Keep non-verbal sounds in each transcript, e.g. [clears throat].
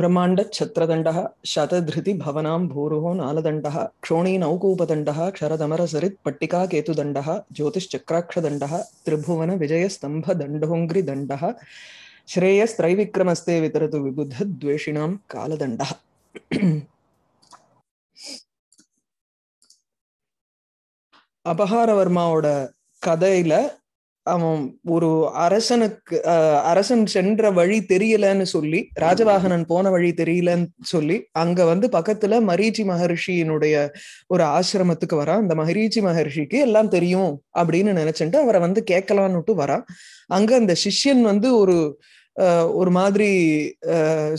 ब्रह्माण्डच्छत्रदण्डः शतधृतिभवनां भूरुहो नालदण्डः क्षोणीनौकूपदण्डः क्षरदमरसरित्पट्टिकाकेतुदण्डः ज्योतिश्चक्राक्षदण्डः त्रिभुवनविजयस्तम्भदण्डोङ्घ्रिदण्डः श्रेयस्त्रैविक्रमस्ते वितरतु विबुधद्वेषिणां कालदण्डः அபகாரவர்மாவோட கதையில அவன் ஒரு அரசனுக்கு அரசன் சென்ற வழி தெரியலன்னு சொல்லி ராஜவாகனன் போன வழி தெரியலன்னு சொல்லி அங்க வந்து பக்கத்துல மரீச்சி மகர்ஷியினுடைய ஒரு ஆசிரமத்துக்கு வரான் அந்த மகரீச்சி மகர்ஷிக்கு எல்லாம் தெரியும் அப்படின்னு நினைச்சுட்டு அவரை வந்து கேட்கலான்னுட்டு வரான் அங்க அந்த சிஷ்யன் வந்து ஒரு ஒரு மாதிரி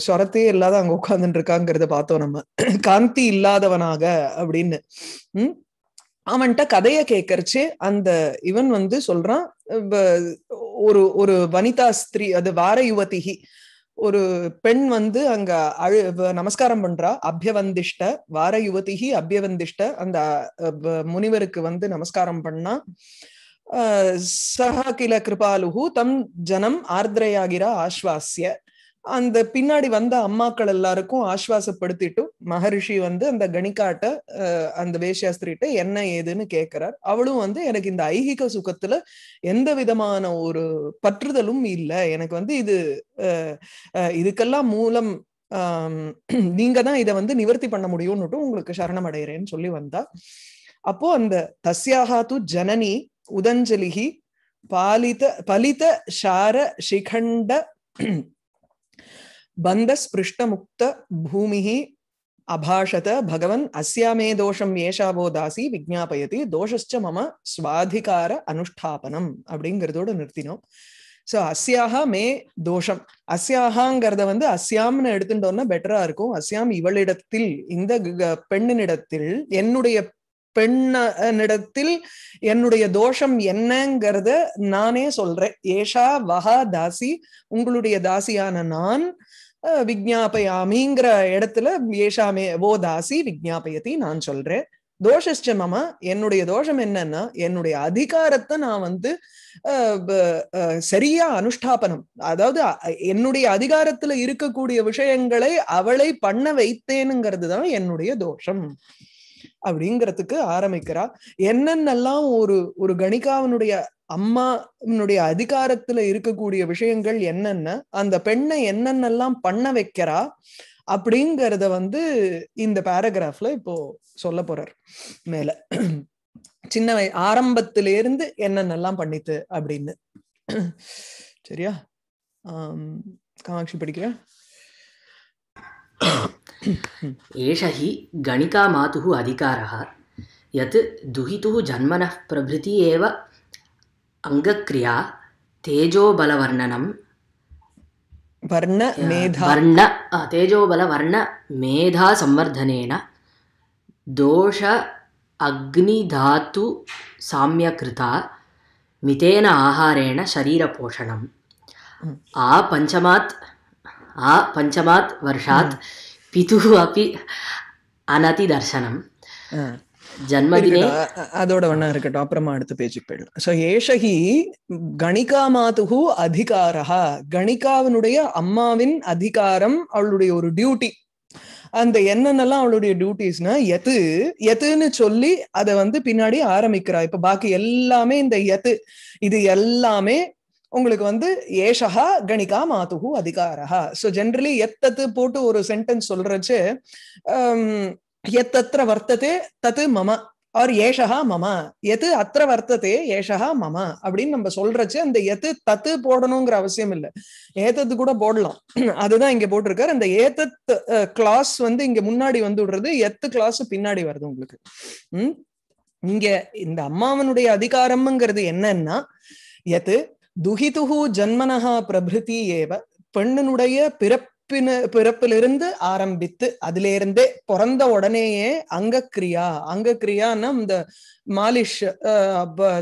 சொரத்தையே இல்லாத அங்க உட்காந்துட்டு இருக்காங்கிறத பார்த்தோம் நம்ம காந்தி இல்லாதவனாக அப்படின்னு உம் அவன்கிட்ட கதைய கேட்கறச்சு அந்த இவன் வந்து சொல்றான் ஒரு ஒரு வனிதா ஸ்திரீ அது வார யுவதிகி ஒரு பெண் வந்து அங்க அழு நமஸ்காரம் பண்றா அபியவந்திஷ்ட வார யுவதிகி அபியவந்திஷ்ட அந்த முனிவருக்கு வந்து நமஸ்காரம் பண்ணா சஹ கில கிருபாலுகு தம் ஜனம் ஆர்திரையாகிறா ஆஸ்வாசிய அந்த பின்னாடி வந்த அம்மாக்கள் எல்லாருக்கும் ஆஸ்வாசப்படுத்திட்டும் மகரிஷி வந்து அந்த கணிக்காட்ட அந்த வேஷாஸ்திரிட்ட என்ன ஏதுன்னு கேட்கிறார் அவளும் வந்து எனக்கு இந்த ஐகிக சுகத்துல எந்த விதமான ஒரு பற்றுதலும் இல்லை எனக்கு வந்து இது இதுக்கெல்லாம் மூலம் [clears throat] நீங்க தான் இதை வந்து நிவர்த்தி பண்ண முடியும்னுட்டும் உங்களுக்கு சரணம் அடைகிறேன்னு சொல்லி வந்தா அப்போ அந்த தஸ்யாக து ஜனனி உதஞ்சலிகி பாலித பலித ஷார சிகண்ட பந்தஸ்பிருஷ்டமுக்த பூமிஹி அபாஷத பகவன் அஸ்யாமே தோஷம் ஏஷாவோ தாசி விஜாபயதி தோஷச்ச மம சுவாதிகார அனுஷ்டாபனம் அப்படிங்கிறதோட நிறுத்தினோம் ஸோ அஸ்யாக மே தோஷம் அஸ்யாகாங்கிறத வந்து அஸ்யாம்னு எடுத்துட்டோம்னா பெட்டரா இருக்கும் அஸ்யாம் இவளிடத்தில் இந்த பெண்ணினிடத்தில் என்னுடைய பெண்ணிடத்தில் என்னுடைய தோஷம் என்னங்கிறத நானே சொல்றேன் ஏஷா வஹா தாசி உங்களுடைய தாசியான நான் விஜாபயாமிங்கிற இடத்துல ஏஷாமே ஓ தாசி விஜாபயத்தி நான் சொல்றேன் தோஷஷ்ட மம என்னுடைய தோஷம் என்னன்னா என்னுடைய அதிகாரத்தை நான் வந்து சரியா அனுஷ்டாபனம் அதாவது என்னுடைய அதிகாரத்துல இருக்கக்கூடிய விஷயங்களை அவளை பண்ண வைத்தேனுங்கிறது தான் என்னுடைய தோஷம் அப்படிங்கிறதுக்கு ஆரம்பிக்கிறா என்னென்னலாம் ஒரு ஒரு கணிகாவனுடைய அம்மாவினுடைய அதிகாரத்துல இருக்கக்கூடிய விஷயங்கள் என்னென்ன அந்த பெண்ணை என்னென்னலாம் பண்ண வைக்கிறா அப்படிங்கிறத வந்து இந்த பேராகிராஃப்ல இப்போ சொல்ல போறார் மேல சின்ன வய இருந்து என்னென்னலாம் பண்ணித்து அப்படின்னு சரியா ஆஹ் காமாட்சி படிக்கிறேன் एष हि गणिकामातुः अधिकारः यत् दुहितुः जन्मनः प्रभृति एव अङ्गक्रिया तेजोबलवर्णनं वर्णमेधा वर्ण तेजोबलवर्णमेधासंवर्धनेन दोष अग्निधातुसाम्यकृता మితేన ఆహారేణ శరీర పోషణం ఆ పంచమాత్ ఆ పంచమాత్ వర్షాత్ पितुः अपि अनतिदर्शनं ஜன்மதினே அதோட ஒண்ணா இருக்கட்டும் அப்புறமா அடுத்த பேச்சு போயிடலாம் சோ ஏஷகி கணிகா மாதுகு அதிகாரா கணிகாவினுடைய அம்மாவின் அதிகாரம் அவளுடைய ஒரு டியூட்டி அந்த என்னென்னலாம் அவளுடைய டியூட்டிஸ்னா எத்து எத்துன்னு சொல்லி அதை வந்து பின்னாடி ஆரம்பிக்கிறா இப்ப பாக்கி எல்லாமே இந்த எத்து இது எல்லாமே உங்களுக்கு வந்து ஏஷா கணிகா மாதுகு அதிகாரா ஸோ ஜென்ரலி எத்தத்து போட்டு ஒரு சென்டென்ஸ் சொல்றச்சு um, எத்தத்திர வர்த்ததே தத்து மம ஆர் ஏஷகா மம எது அத்திர வர்த்ததே ஏஷகா மம அப்படின்னு நம்ம சொல்றச்சு அந்த எத்து தத்து போடணுங்கிற அவசியம் இல்லை ஏத்தத்து கூட போடலாம் [clears throat] அதுதான் இங்க போட்டிருக்காரு அந்த ஏத்தத் கிளாஸ் வந்து இங்க முன்னாடி வந்து விடுறது எத்து கிளாஸ் பின்னாடி வருது உங்களுக்கு உம் இங்க இந்த அம்மாவனுடைய அதிகாரம்ங்கிறது என்னன்னா எது துகிதுகு ஜன்மனஹா பிரபிருதி ஏவ பெண்ணனுடைய பிறப்பின பிறப்பிலிருந்து ஆரம்பித்து அதிலிருந்தே பிறந்த உடனேயே அங்கக்கிரியா அங்கக்கிரியான்னா இந்த மாலிஷ்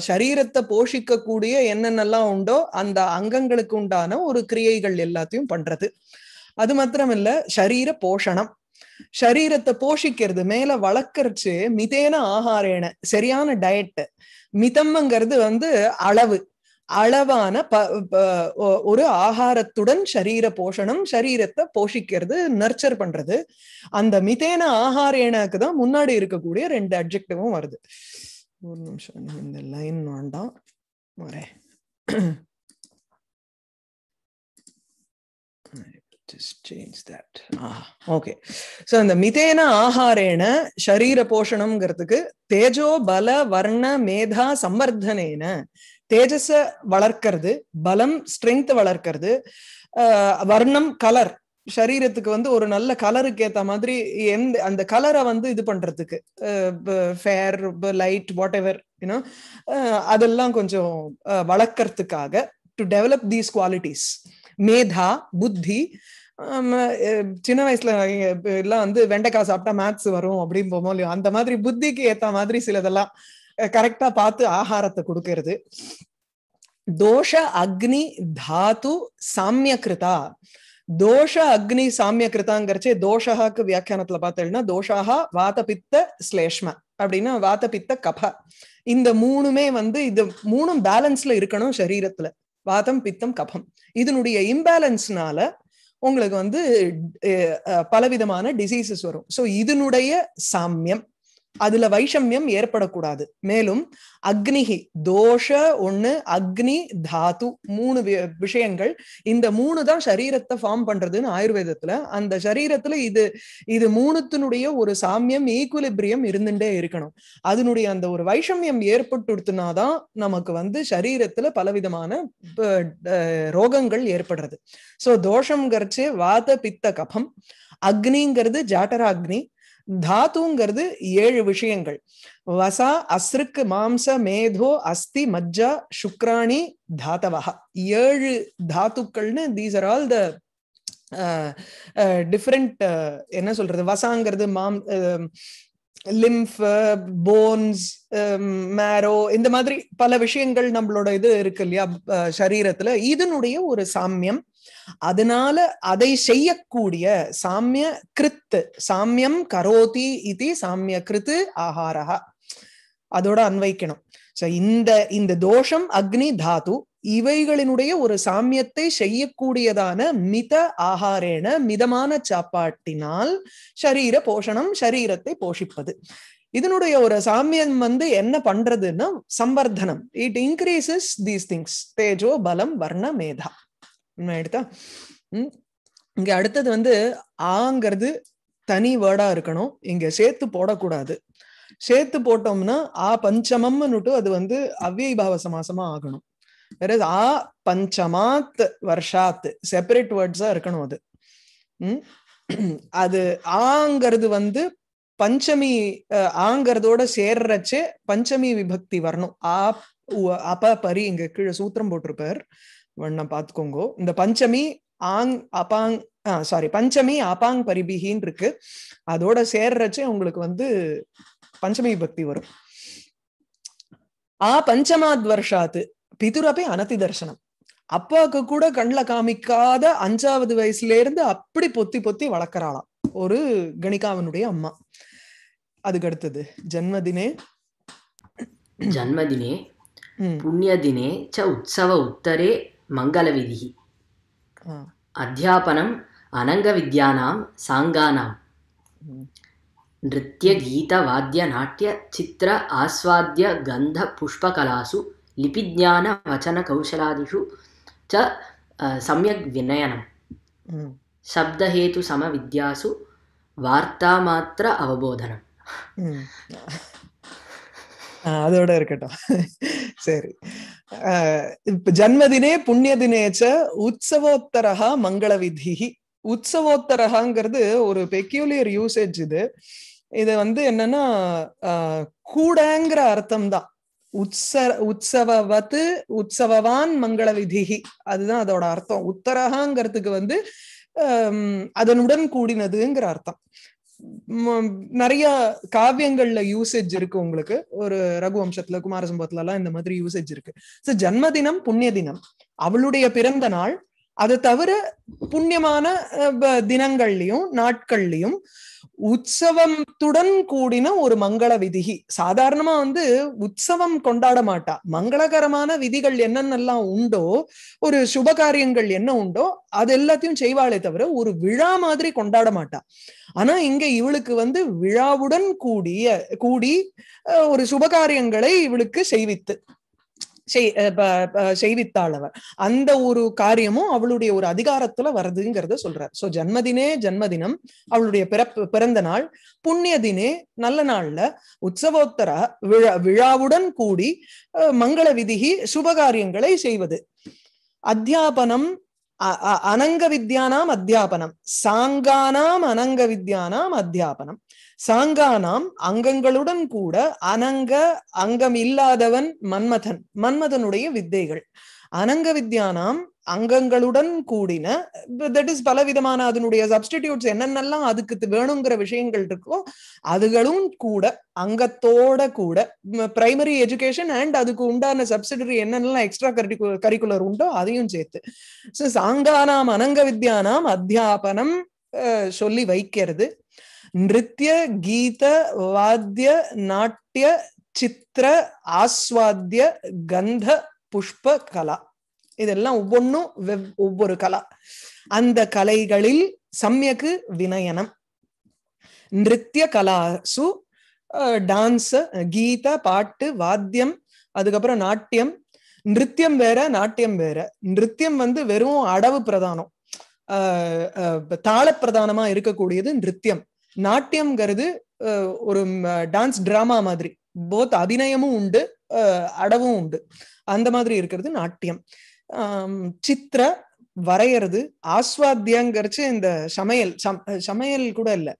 சரீரத்தை போஷிக்கக்கூடிய என்னென்னலாம் உண்டோ அந்த அங்கங்களுக்கு உண்டான ஒரு கிரியைகள் எல்லாத்தையும் பண்றது அது மாத்திரம் இல்ல சரீர போஷணம் சரீரத்தை போஷிக்கிறது மேல வளர்க்கறச்சு மிதேன ஆகாரேன சரியான டயட் மிதம்ங்கிறது வந்து அளவு அளவான ப ஒரு ஆகாரத்துடன் சரீர போஷணம் சரீரத்தை போஷிக்கிறது நர்ச்சர் பண்றது அந்த மிதேன ஆகாரேனாக்கு தான் முன்னாடி இருக்கக்கூடிய ரெண்டு அப்ஜெக்டிவும் வருது ஒரு நிமிஷம் இந்த லைன் வேண்டாம் அந்த மிதேன ஆஹாரேன சரீர போஷணம்ங்கிறதுக்கு தேஜோ பல வர்ண மேதா சம்பர்த்தனேன தேஜஸ வளர்க்கறது பலம் ஸ்ட்ரென்த் வளர்க்கறது வர்ணம் கலர் சரீரத்துக்கு வந்து ஒரு நல்ல கலருக்கு ஏத்த மாதிரி எந்த அந்த கலரை வந்து இது பண்றதுக்கு fair light whatever you know அதெல்லாம் கொஞ்சம் வளர்க்கறதுக்காக டு டெவலப் தீஸ் குவாலிட்டிஸ் மேதா புத்தி சின்ன வயசுல எல்லாம் வந்து வெண்டைக்காய் சாப்பிட்டா மேத்ஸ் வரும் அப்படின்னு போமோ இல்லையோ அந்த மாதிரி புத்திக்கு ஏத்த மாதிரி சிலதெல்லாம் கரெக்டா பார்த்து ஆகாரத்தை கொடுக்கறது தோஷ அக்னி தாத்து சாமியகிருதா தோஷ அக்னி சாமியகிருதாங்கிறச்சே தோஷகாக்கு வியாக்கியானத்துல பார்த்தேன்னா தோஷாக வாதபித்த ஸ்லேஷ்ம அப்படின்னா வாதபித்த கப இந்த மூணுமே வந்து இது மூணும் பேலன்ஸ்ல இருக்கணும் சரீரத்துல வாதம் பித்தம் கபம் இதனுடைய இம்பேலன்ஸ்னால உங்களுக்கு வந்து பலவிதமான டிசீசஸ் வரும் சோ இதனுடைய சாமியம் அதுல வைஷமியம் ஏற்படக்கூடாது மேலும் அக்னிகி தோஷ ஒண்ணு அக்னி தாத்து மூணு விஷயங்கள் இந்த மூணு தான் சரீரத்தை ஃபார்ம் பண்றதுன்னு ஆயுர்வேதத்துல அந்த சரீரத்துல இது இது மூணுத்தினுடைய ஒரு சாமியம் ஈக்குலிபிரியம் இருந்துட்டே இருக்கணும் அதனுடைய அந்த ஒரு வைஷமியம் ஏற்பட்டுடுத்துனாதான் நமக்கு வந்து சரீரத்துல பலவிதமான ரோகங்கள் ஏற்படுறது சோ தோஷம் கரைச்சு வாத பித்த கபம் அக்னிங்கிறது ஜாட்டரா அக்னி தாத்துங்கிறது ஏழு விஷயங்கள் வசா அஸ்ருக்கு மாம்ச மேதோ அஸ்தி மஜ்ஜா சுக்ராணி தாத்தவா ஏழு தாத்துக்கள்னு these are all the different என்ன சொல்றது வசாங்கிறது மாம் லிம்ஃப் போன்ஸ் மேரோ இந்த மாதிரி பல விஷயங்கள் நம்மளோட இது இருக்கு இல்லையா சரீரத்துல இதனுடைய ஒரு சாமியம் அதனால அதை செய்யக்கூடிய சாமிய கிருத்து சாமியம் கரோதி இது சாமிய கிருத்து ஆஹாரா அதோட அன்வைக்கணும் சோ இந்த இந்த தோஷம் அக்னி தாத்து இவைகளினுடைய ஒரு சாமியத்தை செய்யக்கூடியதான மித ஆகாரேன மிதமான சாப்பாட்டினால் சரீர போஷணம் சரீரத்தை போஷிப்பது இதனுடைய ஒரு சாமியம் வந்து என்ன பண்றதுன்னா சம்பர்தனம் இட் இன்க்ரீசஸ் தீஸ் திங்ஸ் தேஜோ பலம் வர்ண மேதா எடுத்தா இங்க அடுத்தது வந்து ஆங்கிறது தனி வேர்டா இருக்கணும் இங்க சேர்த்து போடக்கூடாது சேர்த்து போட்டோம்னா ஆ பஞ்சமம்னுட்டு அது வந்து அவ்வியபாவ சமாசமா ஆகணும் ஆ பஞ்சமாத் வருஷாத் செப்பரேட் வேர்ட்ஸா இருக்கணும் அது அது ஆங்கிறது வந்து பஞ்சமி ஆங்கிறதோட சேர்றச்சே பஞ்சமி விபக்தி வரணும் ஆ அப்ப பரி இங்க கீழே சூத்திரம் போட்டிருப்பார் வண்ணம் பாத்துக்கோங்க இந்த பஞ்சமி ஆங் அபாங் சாரி பஞ்சமி அபாங் பரிபிகின் இருக்கு அதோட சேர்றச்சே உங்களுக்கு வந்து பஞ்சமி விபக்தி வரும் ஆ பஞ்சமாத் வருஷாத்து பிதுரபி அனதி தர்சனம் அப்பாவுக்கு கூட கண்ணில் காமிக்காத அஞ்சாவது வயசுல இருந்து அப்படி பொத்தி பொத்தி வளர்க்குறாளாம் ஒரு கணிகாவனுடைய அம்மா அதுக்கு அடுத்தது ஜன்மதினே ஜன்மதினே புண்ணியதினே ச உற்சவ உத்தரே மங்கள விதி அத்தியாபனம் அனங்க வித்யானாம் சாங்கானாம் நிறிய கீத வாத்திய நாட்டிய சித்திர ஆஸ்வாத்திய கந்த புஷ்பகலாசு வச்சன சமயக் லிபிஜானவச்சனகௌசலாதிषु சப்தஹேது சம வித்யாசு வார்த்தா மாத்திர அவபோதனம் அதோட இருக்கட்டும் சரி இப்ப ஜன்மதினே புண்ணிய தினேச்ச உற்சவோத்தரகா மங்கள விதி உற்சவோத்தரகாங்கிறது ஒரு பெக்யூலியர் யூசேஜ் இது இது வந்து என்னன்னா கூடங்கிற அர்த்தம் தான் உற்சவத்து உற்சவவத்து உற்சவவான் மங்கள விதிகி அதுதான் அதோட அர்த்தம் உத்தரகாங்கிறதுக்கு வந்து அதனுடன் கூடினதுங்கிற அர்த்தம் நிறைய காவியங்கள்ல யூசேஜ் இருக்கு உங்களுக்கு ஒரு ரகுவம்சத்துல குமாரசம்பத்துல எல்லாம் இந்த மாதிரி யூசேஜ் இருக்கு ஸோ தினம் புண்ணிய தினம் அவளுடைய பிறந்த நாள் அது தவிர புண்ணியமான தினங்கள்லயும் நாட்கள்லயும் உற்சவத்துடன் கூடின ஒரு மங்கள விதிகி சாதாரணமா வந்து உற்சவம் கொண்டாட மாட்டா மங்களகரமான விதிகள் என்னென்னலாம் உண்டோ ஒரு சுப காரியங்கள் என்ன உண்டோ அது எல்லாத்தையும் செய்வாளே தவிர ஒரு விழா மாதிரி கொண்டாட மாட்டா ஆனா இங்க இவளுக்கு வந்து விழாவுடன் கூடிய கூடி ஒரு சுபகாரியங்களை இவளுக்கு செய்வித்து செய்வித்தாள் அவர் அந்த ஒரு காரியமும் அவளுடைய ஒரு அதிகாரத்துல வருதுங்கிறத சொல்றார் சோ ஜன்மதினே ஜன்மதினம் அவளுடைய பிறப்பு பிறந்த நாள் புண்ணிய தினே நல்ல நாள்ல உற்சவோத்தர விழா விழாவுடன் கூடி மங்கள விதிகி சுபகாரியங்களை செய்வது அத்தியாபனம் அனங்க வித்யானாம் அத்தியாபனம் சாங்கானாம் அனங்க வித்யானாம் அத்தியாபனம் சாங்கானாம் அங்கங்களுடன் கூட அனங்க அங்கம் இல்லாதவன் மன்மதன் மன்மதனுடைய வித்தைகள் அனங்க வித்யானாம் அங்கங்களுடன் கூடின தட் இஸ் பலவிதமான அதனுடைய சப்ஸ்டிடியூட்ஸ் என்னென்னலாம் அதுக்கு வேணுங்கிற விஷயங்கள் இருக்கோ அதுகளும் கூட அங்கத்தோட கூட பிரைமரி எஜுகேஷன் அண்ட் அதுக்கு உண்டான சப்சிடரி என்னென்னலாம் எக்ஸ்ட்ரா கரிக்கு கரிக்குலர் உண்டோ அதையும் சேர்த்து ஸோ சாங்கானாம் அனங்க வித்யானாம் அத்தியாபனம் சொல்லி வைக்கிறது நிருத்திய கீத வாத்திய நாட்டிய சித்திர ஆஸ்வாத்திய கந்த புஷ்ப கலா இதெல்லாம் ஒவ்வொன்றும் வெவ் ஒவ்வொரு கலா அந்த கலைகளில் சமயக்கு வினயனம் நிருத்திய கலாசு டான்ஸ் கீத பாட்டு வாத்தியம் அதுக்கப்புறம் நாட்டியம் நிருத்தியம் வேற நாட்டியம் வேற நிருத்தியம் வந்து வெறும் அடவு பிரதானம் தாள பிரதானமா இருக்கக்கூடியது நிறியம் நாட்டியம்ங்கிறது ஒரு டான்ஸ் டிராமா மாதிரி போத் அபிநயமும் உண்டு அடவும் உண்டு அந்த மாதிரி இருக்கிறது நாட்டியம் சித்திர வரையறது ஆஸ்வாத்தியங்கிறச்சு இந்த சமையல் சமையல் கூட இல்ல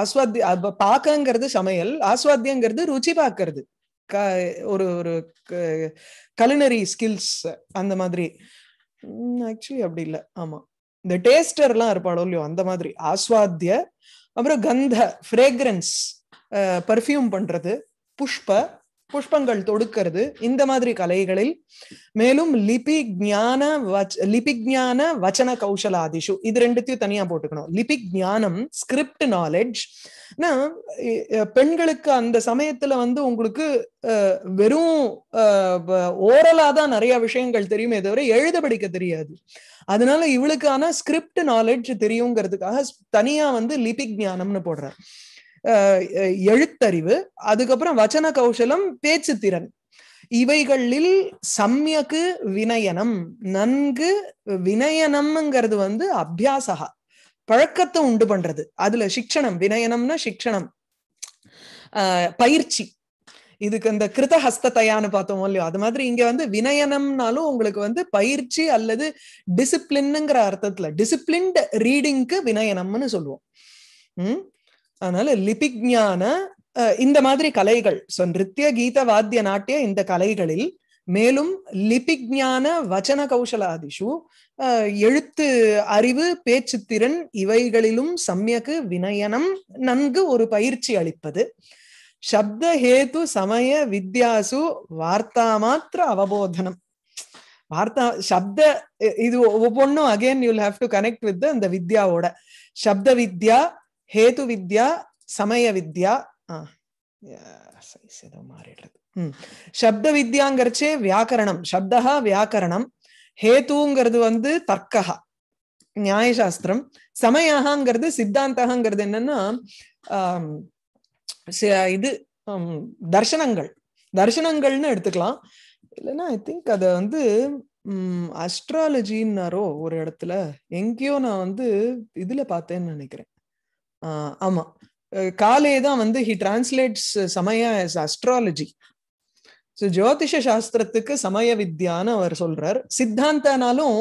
ஆஸ்வாத்திய பாக்கங்கிறது சமையல் ஆஸ்வாத்தியங்கிறது ருச்சி பார்க்கறது க ஒரு ஒரு கலினரி ஸ்கில்ஸ் அந்த மாதிரி ஆக்சுவலி அப்படி இல்லை ஆமா இந்த டேஸ்டர்லாம் இருப்பாளோ இல்லையோ அந்த மாதிரி ஆஸ்வாத்திய அப்புறம் கந்த ஃப்ரேக்ரன்ஸ் பர்ஃப்யூம் பண்றது புஷ்ப புஷ்பங்கள் தொடுக்கிறது இந்த மாதிரி கலைகளில் மேலும் லிபி ஜான வச்ச லிபி ஜான வச்சன கௌசலாதிஷு இது ரெண்டுத்தையும் தனியா போட்டுக்கணும் லிபி ஜானம் ஸ்கிரிப்ட் நாலேஜ் பெண்களுக்கு அந்த சமயத்துல வந்து உங்களுக்கு வெறும் ஓரலா தான் நிறைய விஷயங்கள் தெரியுமே தவிர எழுத படிக்க தெரியாது அதனால இவளுக்கான ஸ்கிரிப்ட் நாலேஜ் தெரியுங்கிறதுக்காக தனியா வந்து லிபிக் ஞானம்னு போடுறேன் எழுத்தறிவு அதுக்கப்புறம் வச்சன கௌசலம் பேச்சு திறன் இவைகளில் சம்யக்கு வினயனம் நன்கு வினயனம்ங்கிறது வந்து அபியாசகா பழக்கத்தை உண்டு பண்றது அதுல சிக்ஷணம் வினயனம்னா சிக்ஷணம் பயிற்சி இதுக்கு இந்த கிருத ஹஸ்தத்தையான்னு பார்த்தோமோ இல்லையோ அது மாதிரி இங்க வந்து வினயனம்னாலும் உங்களுக்கு வந்து பயிற்சி அல்லது டிசிப்ளின்ங்கிற அர்த்தத்துல டிசிப்ளின்ட் ரீடிங்க்கு வினயனம்னு சொல்லுவோம் உம் அதனால லிபிக்ஞான இந்த மாதிரி கலைகள் சோ நிறித்திய கீத வாத்திய நாட்டிய இந்த கலைகளில் மேலும் ஞான வச்சன கௌசலாதிஷு எழுத்து அறிவு பேச்சுத்திறன் இவைகளிலும் சமயக்கு வினயனம் நன்கு ஒரு பயிற்சி அளிப்பது சப்த ஹேது சமய வித்யாசு வார்த்தா மாத்திர அவபோதனம் வார்த்தா சப்த இது ஒவ்வொன்றும் again you'll have to connect with அந்த வித்யாவோட சப்த வித்யா ஹேது வித்யா சமய வித்யா ஏதோ மாறிடுறது சப்த வித்யாங்கிறச்சே வியாக்கரணம் சப்தா வியாக்கரணம் ஹேத்துங்கிறது வந்து தர்க்கா நியாயசாஸ்திரம் சமயாகங்கிறது சித்தாந்தகாங்கிறது என்னன்னா இது தர்ஷனங்கள் தர்ஷனங்கள்னு எடுத்துக்கலாம் இல்லைன்னா ஐ திங்க் அதை வந்து அஸ்ட்ராலஜின்னாரோ ஒரு இடத்துல எங்கேயோ நான் வந்து இதுல பார்த்தேன்னு நினைக்கிறேன் ஆமா காலே தான் வந்து ஹி டிரான்ஸ்லேட்ஸ் சமய அஸ்ட்ராலஜி ஸோ ஜோதிஷ சாஸ்திரத்துக்கு சமய வித்யான்னு அவர் சொல்றார் சித்தாந்தனாலும்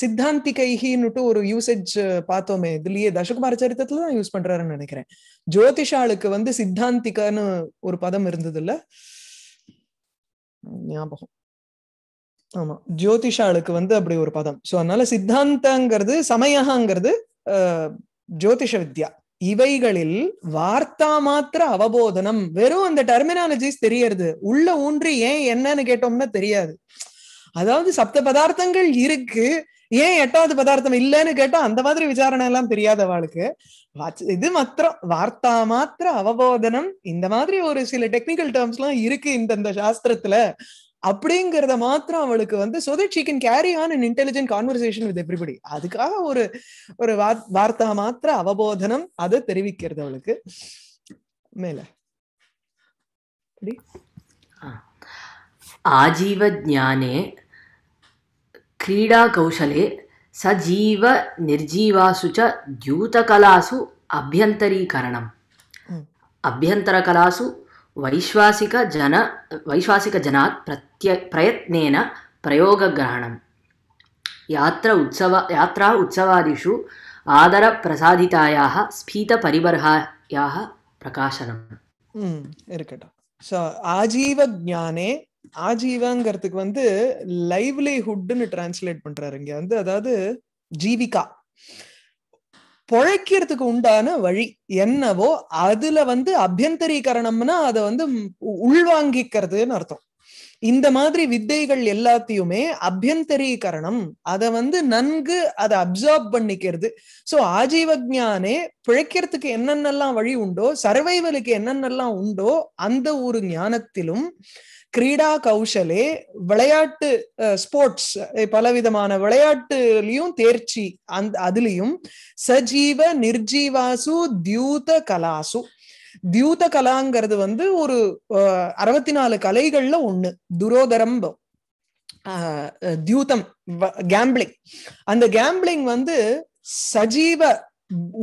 சித்தாந்திகைஹின்னுட்டு ஒரு யூசேஜ் பார்த்தோமே இதுலயே தசகுமார சரித்திரத்துல தான் யூஸ் பண்றாருன்னு நினைக்கிறேன் ஜோதிஷாளுக்கு வந்து சித்தாந்திகான்னு ஒரு பதம் இருந்தது இல்ல ஞாபகம் ஆமா ஜோதிஷாளுக்கு வந்து அப்படி ஒரு பதம் சோ அதனால சித்தாந்தங்கிறது சமயங்கிறது ஜோதிஷ வித்யா இவைகளில் வார்த்தா மாத்திர அவபோதனம் வெறும் அந்த டெர்மினாலஜிஸ் தெரியறது உள்ள ஊன்றி ஏன் என்னன்னு கேட்டோம்னா தெரியாது அதாவது சப்த பதார்த்தங்கள் இருக்கு ஏன் எட்டாவது பதார்த்தம் இல்லைன்னு கேட்டா அந்த மாதிரி விசாரணை எல்லாம் தெரியாத தெரியாதவாளுக்கு இது மாத்திரம் வார்த்தா மாத்திர அவபோதனம் இந்த மாதிரி ஒரு சில டெக்னிக்கல் டேர்ம்ஸ் எல்லாம் இருக்கு இந்த சாஸ்திரத்துல அப்படிங்கிறத மாத்திரம் அவளுக்கு வந்து so that she can carry on an intelligent conversation with everybody அதுக்காக ஒரு ஒரு வார்த்தா மாத்திர அவபோதனம் அதை தெரிவிக்கிறது அவளுக்கு மேல ஆஜீவ ஜானே क्रीडाकौशले सजीव निर्जीवासु च द्यूतकलासु अभ्यन्तरीकरणम् हम्म। अभ्यन्तरकलासु वैश्वासिकजन वैश्वासिकजनात् प्रत्य प्रयत्नेन प्रयोगग्रहणं यात्र उत्सव यात्रा उत्सवादिषु आदरप्रसादितायाः स्फीतपरिबर्हायाः प्रकाशनम् हम्म, आजीवज्ञाने ஆஜீவாங்கிறதுக்கு வந்து லைவ்லிஹுட்னு டிரான்ஸ்லேட் பண்றாரு இங்க வந்து அதாவது ஜீவிகா பொழைக்கிறதுக்கு உண்டான வழி என்னவோ அதுல வந்து அபியந்தரீகரணம்னா அதை வந்து உள்வாங்கிக்கிறதுன்னு அர்த்தம் இந்த மாதிரி வித்தைகள் எல்லாத்தையுமே அபியந்தரீகரணம் அதை வந்து நன்கு அதை அப்சார்ப் பண்ணிக்கிறது சோ ஆஜீவஜானே பிழைக்கிறதுக்கு என்னென்னலாம் வழி உண்டோ சர்வைவலுக்கு என்னென்னலாம் உண்டோ அந்த ஒரு ஞானத்திலும் கிரீடா கௌசலே விளையாட்டு ஸ்போர்ட்ஸ் பலவிதமான விளையாட்டுலயும் தேர்ச்சி அந்த அதுலயும் சஜீவ நிர்ஜீவாசு தியூத கலாசு தியூத கலாங்கிறது வந்து ஒரு அறுபத்தி நாலு கலைகள்ல ஒண்ணு துரோதரம்பம் தியூதம் கேம்பிளிங் அந்த கேம்பிளிங் வந்து சஜீவ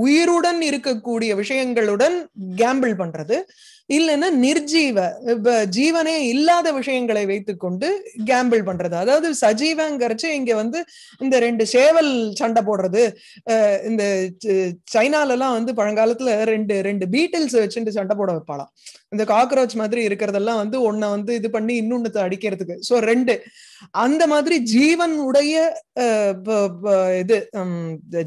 உயிருடன் இருக்கக்கூடிய விஷயங்களுடன் கேம்பிள் பண்றது இல்லைன்னா நிர்ஜீவ இப்ப ஜீவனே இல்லாத விஷயங்களை வைத்துக்கொண்டு கேம்பிள் பண்றது அதாவது சஜீவங்கிறச்சு இங்க வந்து இந்த ரெண்டு சேவல் சண்டை போடுறது இந்த சைனால எல்லாம் வந்து பழங்காலத்துல ரெண்டு ரெண்டு பீட்டில்ஸ் வச்சுட்டு சண்டை போட வைப்பாளாம் இந்த காக்ரோச் மாதிரி இருக்கிறதெல்லாம் வந்து ஒன்ன வந்து இது பண்ணி இன்னொன்னு அடிக்கிறதுக்கு ஸோ ரெண்டு அந்த மாதிரி ஜீவன் உடைய இது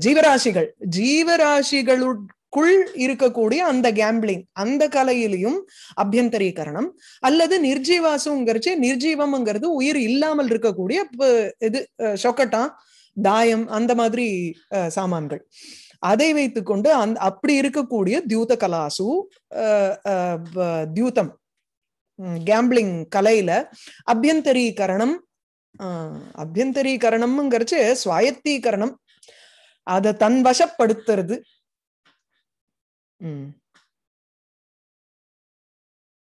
ஜீவராசிகள் ஜீவராசிகளு குள் இருக்கக்கூடிய அந்த கேம்பிளிங் அந்த கலையிலையும் அபியந்தரீகரணம் அல்லது நிர்ஜீவாசுங்கிறச்சு நிர்ஜீவம்ங்கிறது உயிர் இல்லாமல் இருக்கக்கூடிய இது சொக்கட்டா தாயம் அந்த மாதிரி சாமான்கள் அதை வைத்துக்கொண்டு அந் அப்படி இருக்கக்கூடிய தியூத கலாசு தியூதம் கேம்பிளிங் கலையில அபியந்தரீகரணம் அபியந்தரீகரணம்ங்கிறச்சு சுவாயத்தீகரணம் அதை தன் வசப்படுத்துறது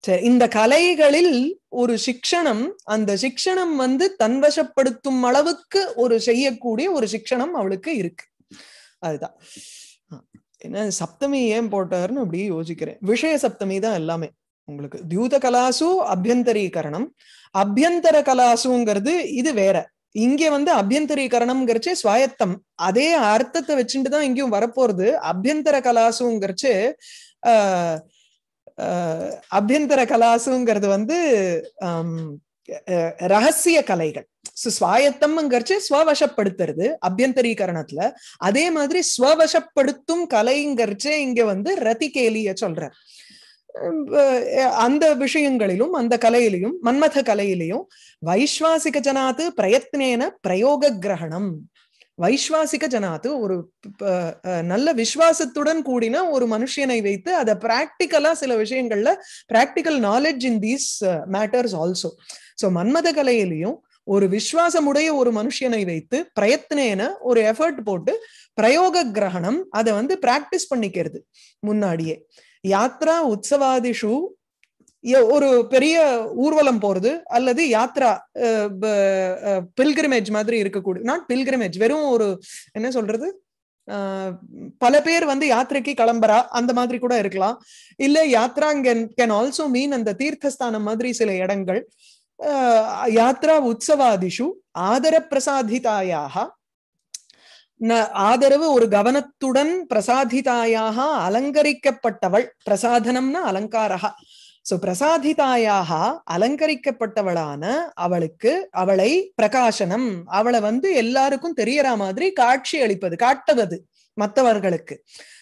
சரி இந்த கலைகளில் ஒரு சிக்ஷணம் அந்த சிக்ஷணம் வந்து தன்வசப்படுத்தும் அளவுக்கு ஒரு செய்யக்கூடிய ஒரு சிக்ஷணம் அவளுக்கு இருக்கு அதுதான் என்ன சப்தமி ஏன் போட்டாருன்னு அப்படி யோசிக்கிறேன் விஷய சப்தமி தான் எல்லாமே உங்களுக்கு தியூத கலாசு அபியந்தரீகரணம் அபியந்தர கலாசுங்கிறது இது வேற இங்க வந்து அபியந்தரீகரணம்ங்கிறச்சே சுவாயத்தம் அதே அர்த்தத்தை வச்சுட்டு தான் இங்கேயும் வரப்போறது அபியந்தர கலாசுங்கிறச்சு ஆஹ் அபியந்தர கலாசுங்கிறது வந்து ரகசிய கலைகள் சுவாயத்தம்ங்கிறச்சு ஸ்வவசப்படுத்துறது அபியந்தரீகரணத்துல அதே மாதிரி ஸ்வவசப்படுத்தும் கலைங்கிறச்சே இங்க வந்து ரத்திகேலிய சொல்ற அந்த விஷயங்களிலும் அந்த கலையிலையும் மன்மத கலையிலையும் வைஸ்வாசிக ஜனாத்து பிரயத்னேன பிரயோக கிரகணம் வைஸ்வாசிக ஜனாத்து ஒரு நல்ல விசுவாசத்துடன் கூடின ஒரு மனுஷனை வைத்து அதை பிராக்டிக்கலா சில விஷயங்கள்ல practical knowledge in these matters also so மன்மத கலையிலையும் ஒரு விஸ்வாசமுடைய ஒரு மனுஷனை வைத்து பிரயத்னேன ஒரு எஃபர்ட் போட்டு பிரயோக கிரகணம் அதை வந்து பிராக்டிஸ் பண்ணிக்கிறது முன்னாடியே யாத்ரா உற்சவாதிஷு ஒரு பெரிய ஊர்வலம் போறது அல்லது யாத்ரா பில்கிரிமேஜ் மாதிரி இருக்கக்கூடிய நாட் பில்கிரிமேஜ் வெறும் ஒரு என்ன சொல்றது பல பேர் வந்து யாத்திரைக்கு கிளம்புறா அந்த மாதிரி கூட இருக்கலாம் இல்ல யாத்ரா கேன் ஆல்சோ மீன் அந்த தீர்த்தஸ்தானம் மாதிரி சில இடங்கள் யாத்ரா உற்சவாதிஷு ஆதர பிரசாதிதாயாக ஆதரவு ஒரு கவனத்துடன் பிரசாதிதாயாக அலங்கரிக்கப்பட்டவள் பிரசாதனம்னா அலங்காரகா சோ பிரசாதிதாயாக அலங்கரிக்கப்பட்டவளான அவளுக்கு அவளை பிரகாசனம் அவளை வந்து எல்லாருக்கும் தெரியற மாதிரி காட்சி அளிப்பது காட்டுவது மற்றவர்களுக்கு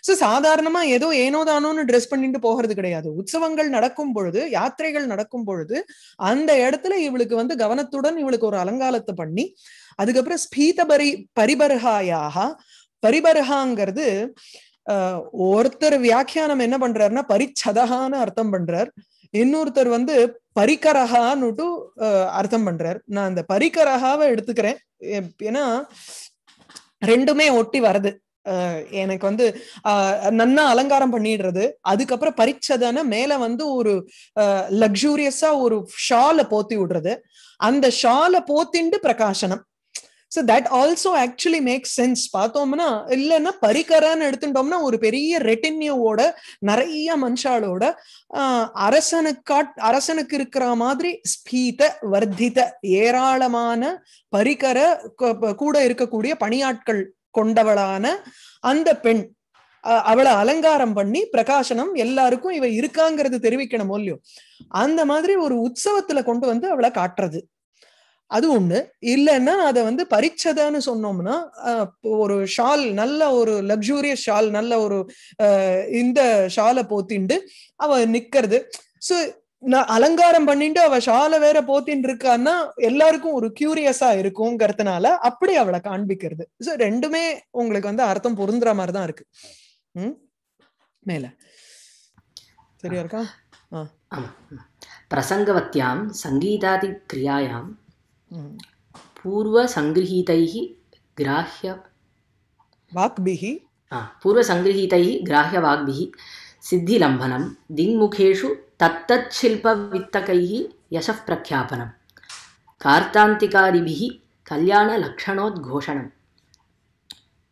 சோ சாதாரணமா ஏதோ ஏனோ தானோன்னு ட்ரெஸ் பண்ணிட்டு போகிறது கிடையாது உற்சவங்கள் நடக்கும் பொழுது யாத்திரைகள் நடக்கும் பொழுது அந்த இடத்துல இவளுக்கு வந்து கவனத்துடன் இவளுக்கு ஒரு அலங்காலத்தை பண்ணி அதுக்கப்புறம் ஸ்பீத பரி பரிபர்ஹாயாக பரிபர்ஹாங்கிறது ஒருத்தர் வியாக்கியானம் என்ன பண்றாருன்னா பரிச்சதகான்னு அர்த்தம் பண்றார் இன்னொருத்தர் வந்து பரிகரகான்னுட்டு அர்த்தம் பண்றார் நான் அந்த பரிகரகாவை எடுத்துக்கிறேன் ஏன்னா ரெண்டுமே ஒட்டி வருது எனக்கு வந்து நன்னா அலங்காரம் பண்ணிடுறது அதுக்கப்புறம் பரிச்சதான மேல வந்து ஒரு லக்ஸூரியஸா ஒரு ஷால போத்தி விடுறது அந்த ஷால போத்திண்டு பிரகாசனம் so that also actually make sense பார்த்தோம்னா இல்லைன்னா பரிகரான்னு எடுத்துட்டோம்னா ஒரு பெரிய ரெட்டின்யூவோட நிறைய மனுஷாலோட அரசனுக்காட் அரசனுக்கு இருக்கிற மாதிரி ஸ்பீத வர்த்தித ஏராளமான பரிகர கூட இருக்கக்கூடிய பணியாட்கள் கொண்டவளான அந்த பெண் அவளை அலங்காரம் பண்ணி பிரகாசனம் எல்லாருக்கும் இவ இருக்காங்கிறது தெரிவிக்கணும் இல்லையோ அந்த மாதிரி ஒரு உற்சவத்துல கொண்டு வந்து அவளை காட்டுறது அது ஒண்ணு இல்லைன்னா அதை வந்து பறிச்சதான்னு சொன்னோம்னா ஒரு ஷால் நல்ல ஒரு லக்ஸூரியஸ் ஷால் நல்ல ஒரு இந்த ஷாலை போத்திண்டு அவ நிக்கிறது சோ நான் அலங்காரம் பண்ணிட்டு அவ ஷால வேற போத்தின்னு இருக்கான்னா எல்லாருக்கும் ஒரு கியூரியஸா இருக்குங்கிறதுனால அப்படி அவளை காண்பிக்கிறது ஸோ ரெண்டுமே உங்களுக்கு வந்து அர்த்தம் பொருந்துற மாதிரி தான் இருக்கு ம் மேல சரியா இருக்கா பிரசங்கவத்தியாம் சங்கீதாதி கிரியாயாம் பூர்வ சங்கிரகீதைஹி கிராஹ்ய வாக்பிஹி பூர்வ சங்கிரகீதைஹி கிராஹ்ய வாக்பிஹி சித்தி லம்பனம் திங்முகேஷு தத்தத் சில்பவித்தகை யசப் பிரக்யாபனம் கார்த்தாந்திகாரிபிகி கல்யாணலக்ஷணோத்கோஷணம்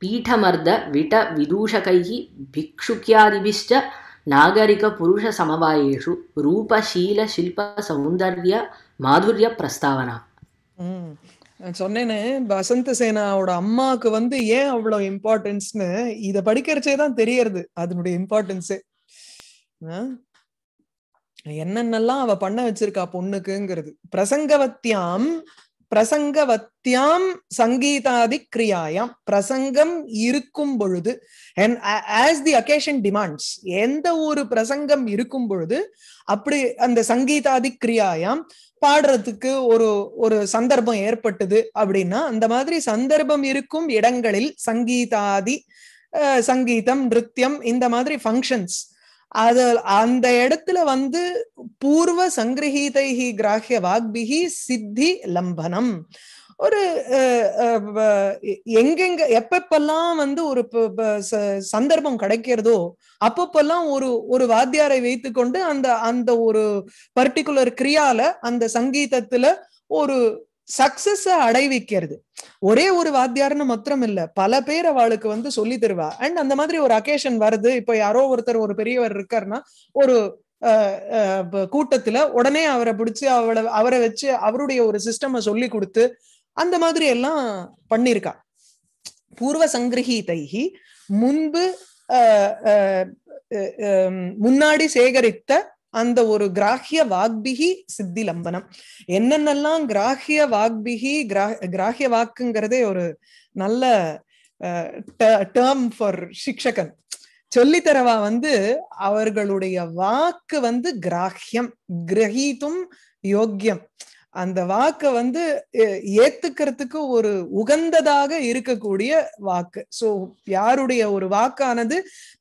பீட்டமர்த விட விதூஷகை பிக்ஷுக்கியாதிபிஷ்ட சில்ப சௌந்தர்ய மாதுரிய பிரஸ்தாவனா சொன்னேன்னு வசந்த சேனாவோட அம்மாவுக்கு வந்து ஏன் அவ்வளவு இம்பார்ட்டன்ஸ்னு இதை படிக்கிறச்சே தான் தெரியறது அதனுடைய இம்பார்ட்டன்ஸே என்னென்னலாம் அவ பண்ண வச்சிருக்கா பொண்ணுக்குங்கிறது பிரசங்கவத்தியாம் பிரசங்கவத்தியாம் சங்கீதாதி கிரியாயாம் பிரசங்கம் இருக்கும் பொழுது ஆஸ் தி அகேஷன் டிமாண்ட்ஸ் எந்த ஒரு பிரசங்கம் இருக்கும் பொழுது அப்படி அந்த சங்கீதாதி கிரியாயாம் பாடுறதுக்கு ஒரு ஒரு சந்தர்ப்பம் ஏற்பட்டது அப்படின்னா அந்த மாதிரி சந்தர்ப்பம் இருக்கும் இடங்களில் சங்கீதாதி சங்கீதம் நிருத்தியம் இந்த மாதிரி ஃபங்க்ஷன்ஸ் அது அந்த இடத்துல வந்து பூர்வ சங்கிரகீதைஹி கிராஹிய வாக்பிகி சித்தி லம்பனம் ஒரு எங்கெங்க எப்பப்பெல்லாம் வந்து ஒரு சந்தர்ப்பம் கிடைக்கிறதோ அப்பப்பெல்லாம் ஒரு ஒரு வாத்தியாரை வைத்து கொண்டு அந்த அந்த ஒரு பர்டிகுலர் கிரியால அந்த சங்கீதத்துல ஒரு சக்சஸ அடைவிக்கிறது ஒரே ஒரு வாத்தியார்னு மாத்திரம் இல்ல பல பேர் அவளுக்கு வந்து சொல்லி தருவா அண்ட் அந்த மாதிரி ஒரு அகேஷன் வருது இப்ப யாரோ ஒருத்தர் ஒரு பெரியவர் இருக்காருன்னா ஒரு கூட்டத்துல உடனே அவரை பிடிச்சு அவளை அவரை வச்சு அவருடைய ஒரு சிஸ்டம சொல்லி கொடுத்து அந்த மாதிரி எல்லாம் பண்ணிருக்கா பூர்வ தைகி முன்பு முன்னாடி சேகரித்த அந்த ஒரு கிராஹிய வாக்பிகி சித்தி லம்பனம் என்னென்னலாம் கிராஹிய வாக்பிகி கிராஹிய வாக்குங்கிறதே ஒரு நல்ல டேர்ம் ஃபார் சிக்ஷகன் சொல்லித்தரவா வந்து அவர்களுடைய வாக்கு வந்து கிராஹ்யம் கிரகீதும் யோக்கியம் அந்த வாக்க வந்து ஏத்துக்கிறதுக்கு ஒரு உகந்ததாக இருக்கக்கூடிய வாக்கு சோ யாருடைய ஒரு வாக்கானது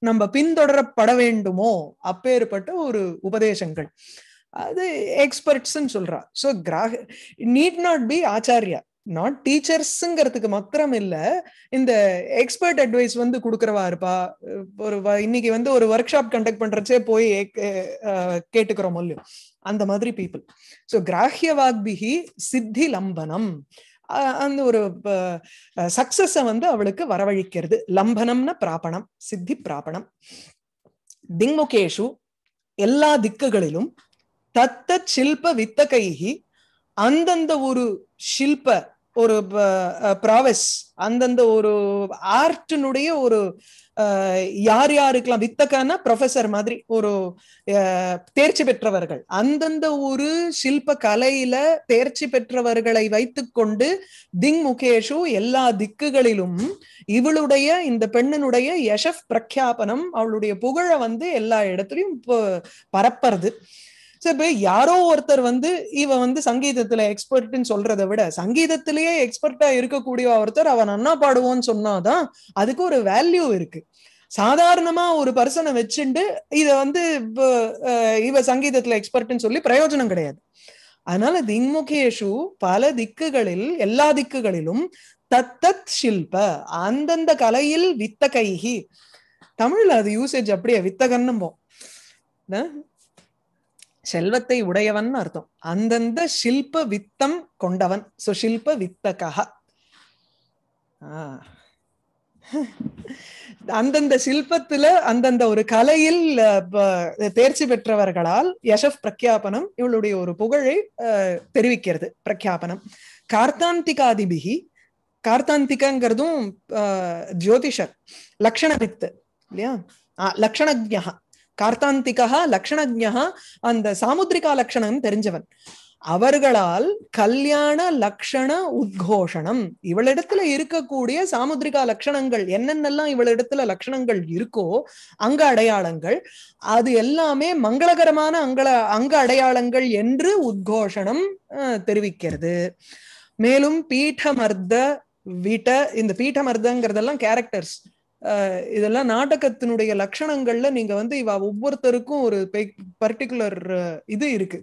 நம்ம பின்தொடரப்பட வேண்டுமோ அப்பேற்பட்ட ஒரு உபதேசங்கள் அது எக்ஸ்பர்ட்ஸ்ன்னு சொல்றா சோ கிராக நீட் நாட் பி ஆச்சாரியா நாட் டீச்சர்ஸுங்கிறதுக்கு மாத்திரம் இல்ல இந்த எக்ஸ்பர்ட் அட்வைஸ் வந்து கொடுக்கறவா இருப்பா ஒரு இன்னைக்கு வந்து ஒரு ஒர்க் ஷாப் கண்டக்ட் பண்றச்சே போய் கேட்டுக்கிறோம் இல்லையோ அந்த மாதிரி பீப்புள் ஸோ கிராஹ்ய வாக்பிகி சித்தி லம்பனம் அந்த ஒரு சக்சஸ வந்து அவளுக்கு வரவழிக்கிறது லம்பனம்னா பிராபணம் சித்தி பிராபணம் திங்முகேஷு எல்லா திக்குகளிலும் தத்த சில்ப வித்தகைகி அந்தந்த ஒரு ஷில்ப ஒரு ப்ராவஸ் அந்தந்த ஒரு ஆர்டினுடைய ஒரு யார் யாருக்கெல்லாம் வித்தக்கான ப்ரொஃபஸர் மாதிரி ஒரு தேர்ச்சி பெற்றவர்கள் அந்தந்த ஒரு சில்ப கலையில தேர்ச்சி பெற்றவர்களை வைத்துக்கொண்டு திங் முகேஷு எல்லா திக்குகளிலும் இவளுடைய இந்த பெண்ணனுடைய யஷப் பிரக்யாபனம் அவளுடைய புகழை வந்து எல்லா இடத்துலையும் பரப்புறது இப்போ யாரோ ஒருத்தர் வந்து இவ வந்து சங்கீதத்துல எக்ஸ்பர்ட்னு சொல்றதை விட சங்கீதத்திலேயே எக்ஸ்பர்ட்டா இருக்கக்கூடிய ஒருத்தர் அவன் அண்ணா பாடுவோன்னு சொன்னாதான் அதுக்கு ஒரு வேல்யூ இருக்கு சாதாரணமா ஒரு பர்சனை வச்சுண்டு இத வந்து இவ சங்கீதத்துல எக்ஸ்பர்ட்னு சொல்லி பிரயோஜனம் கிடையாது அதனால திங்முகேஷு பல திக்குகளில் எல்லா திக்குகளிலும் தத்தத் ஷில்ப அந்தந்த கலையில் வித்த கைகி தமிழ்ல அது யூசேஜ் அப்படியே வித்தகன்னும்போம் செல்வத்தை உடையவன் அர்த்தம் அந்தந்த ஷில்ப வித்தம் கொண்டவன் சோ ஷில்ப வித்தகா அந்தந்த சில்பத்துல அந்தந்த ஒரு கலையில் தேர்ச்சி பெற்றவர்களால் யசப் பிரக்யாபனம் இவளுடைய ஒரு புகழை தெரிவிக்கிறது பிரக்யாபனம் கார்த்தாந்திகாதிபிகி கார்த்தாந்திகங்கிறதும் ஜோதிஷர் லக்ஷணவித்து இல்லையா லக்ஷணஜா கார்த்தாந்திகா லக்ஷணஜா அந்த சாமுத்ரிகா லக்ஷணம் தெரிஞ்சவன் அவர்களால் கல்யாண லக்ஷண உத்கோஷணம் இவளிடத்துல இருக்கக்கூடிய சாமுத்ரிகா லட்சணங்கள் என்னென்னலாம் இவளிடத்துல லட்சணங்கள் இருக்கோ அங்க அடையாளங்கள் அது எல்லாமே மங்களகரமான அங்கள அங்க அடையாளங்கள் என்று உத்கோஷணம் தெரிவிக்கிறது மேலும் பீட்டமர்த வீட்ட இந்த பீட்டமர்தங்கிறதெல்லாம் கேரக்டர்ஸ் இதெல்லாம் நாடகத்தினுடைய லட்சணங்கள்ல நீங்க வந்து இவ ஒவ்வொருத்தருக்கும் ஒரு பர்டிகுலர் இது இருக்கு